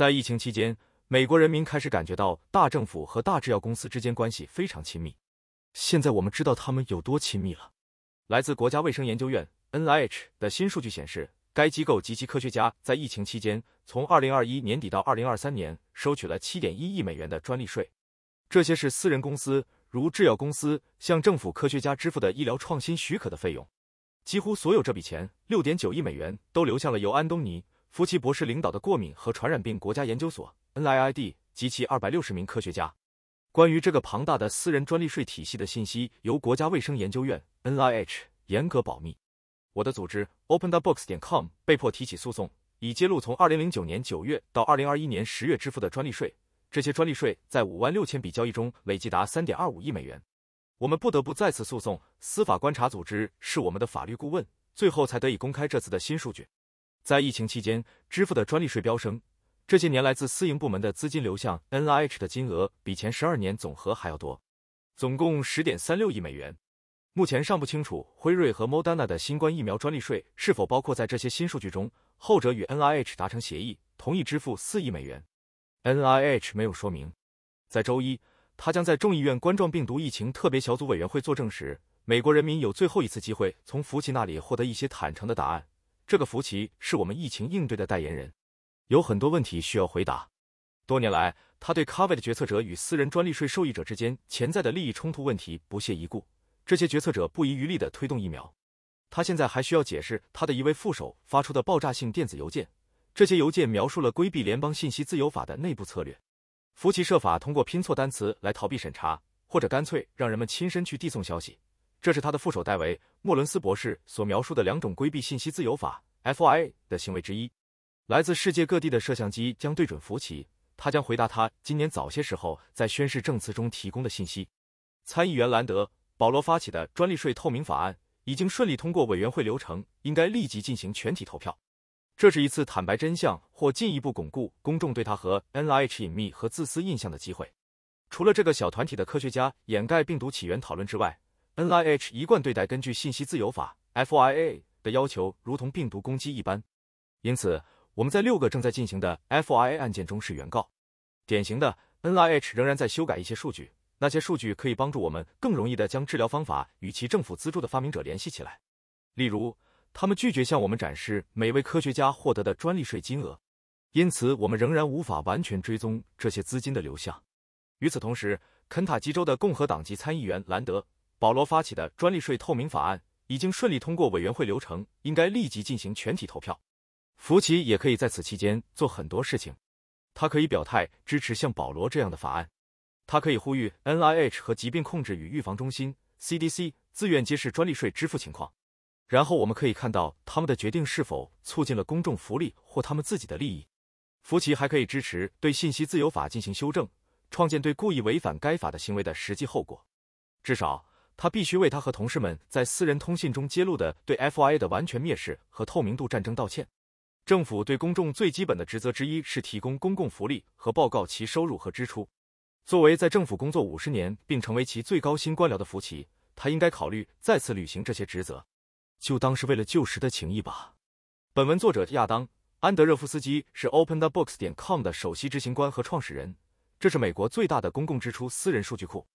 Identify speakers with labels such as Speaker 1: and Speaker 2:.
Speaker 1: 在疫情期间，美国人民开始感觉到大政府和大制药公司之间关系非常亲密。现在我们知道他们有多亲密了。来自国家卫生研究院 （NIH） 的新数据显示，该机构及其科学家在疫情期间，从二零二一年底到二零二三年，收取了七点一亿美元的专利税。这些是私人公司，如制药公司，向政府科学家支付的医疗创新许可的费用。几乎所有这笔钱，六点九亿美元，都流向了由安东尼。福奇博士领导的过敏和传染病国家研究所 （N.I.I.D） 及其二百六十名科学家，关于这个庞大的私人专利税体系的信息由国家卫生研究院 （N.I.H） 严格保密。我的组织 Open the Box 点 com 被迫提起诉讼，以揭露从二零零九年九月到二零二一年十月支付的专利税。这些专利税在五万六千笔交易中累计达三点二五亿美元。我们不得不再次诉讼，司法观察组织是我们的法律顾问，最后才得以公开这次的新数据。在疫情期间支付的专利税飙升，这些年来自私营部门的资金流向 NIH 的金额比前十二年总和还要多，总共十点三六亿美元。目前尚不清楚辉瑞和 Moderna 的新冠疫苗专利税是否包括在这些新数据中。后者与 NIH 达成协议，同意支付四亿美元。NIH 没有说明。在周一，他将在众议院冠状病毒疫情特别小组委员会作证时，美国人民有最后一次机会从福奇那里获得一些坦诚的答案。这个福奇是我们疫情应对的代言人，有很多问题需要回答。多年来，他对咖啡的决策者与私人专利税受益者之间潜在的利益冲突问题不屑一顾。这些决策者不遗余力的推动疫苗。他现在还需要解释他的一位副手发出的爆炸性电子邮件。这些邮件描述了规避联邦信息自由法的内部策略。福奇设法通过拼错单词来逃避审查，或者干脆让人们亲身去递送消息。这是他的副手戴维·莫伦斯博士所描述的两种规避信息自由法 （F.I.） 的行为之一。来自世界各地的摄像机将对准福奇，他将回答他今年早些时候在宣誓证词中提供的信息。参议员兰德·保罗发起的专利税透明法案已经顺利通过委员会流程，应该立即进行全体投票。这是一次坦白真相或进一步巩固公众对他和 N.I.H. 隐秘和自私印象的机会。除了这个小团体的科学家掩盖病毒起源讨论之外，NIH 一贯对待根据信息自由法 （FIA） 的要求，如同病毒攻击一般。因此，我们在六个正在进行的 FIA 案件中是原告。典型的，NIH 仍然在修改一些数据，那些数据可以帮助我们更容易地将治疗方法与其政府资助的发明者联系起来。例如，他们拒绝向我们展示每位科学家获得的专利税金额，因此我们仍然无法完全追踪这些资金的流向。与此同时，肯塔基州的共和党籍参议员兰德。保罗发起的专利税透明法案已经顺利通过委员会流程，应该立即进行全体投票。福奇也可以在此期间做很多事情，他可以表态支持像保罗这样的法案，他可以呼吁 N I H 和疾病控制与预防中心 C D C 自愿揭示专利税支付情况，然后我们可以看到他们的决定是否促进了公众福利或他们自己的利益。福奇还可以支持对信息自由法进行修正，创建对故意违反该法的行为的实际后果，至少。他必须为他和同事们在私人通信中揭露的对 f i i 的完全蔑视和透明度战争道歉。政府对公众最基本的职责之一是提供公共福利和报告其收入和支出。作为在政府工作五十年并成为其最高薪官僚的福奇，他应该考虑再次履行这些职责，就当是为了旧时的情谊吧。本文作者亚当·安德热夫斯基是 Open the b o o k 点 com 的首席执行官和创始人，这是美国最大的公共支出私人数据库。